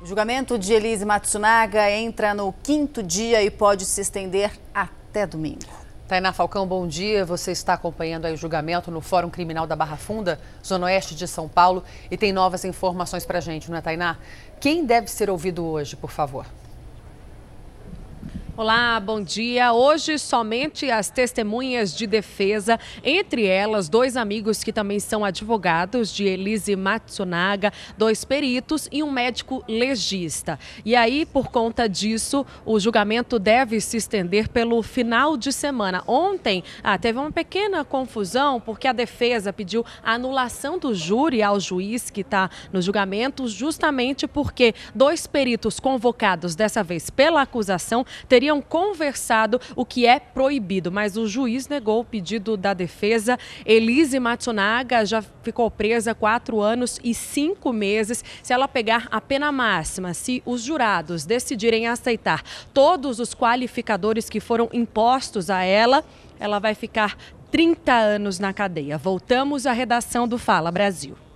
O julgamento de Elise Matsunaga entra no quinto dia e pode se estender até domingo. Tainá Falcão, bom dia. Você está acompanhando o julgamento no Fórum Criminal da Barra Funda, Zona Oeste de São Paulo, e tem novas informações para a gente, não é, Tainá? Quem deve ser ouvido hoje, por favor? Olá, bom dia. Hoje, somente as testemunhas de defesa, entre elas, dois amigos que também são advogados de Elise Matsunaga, dois peritos e um médico legista. E aí, por conta disso, o julgamento deve se estender pelo final de semana. Ontem, ah, teve uma pequena confusão, porque a defesa pediu a anulação do júri ao juiz que está no julgamento, justamente porque dois peritos convocados, dessa vez pela acusação, teriam teriam conversado o que é proibido, mas o juiz negou o pedido da defesa. Elise Matsunaga já ficou presa quatro anos e cinco meses. Se ela pegar a pena máxima, se os jurados decidirem aceitar todos os qualificadores que foram impostos a ela, ela vai ficar 30 anos na cadeia. Voltamos à redação do Fala Brasil.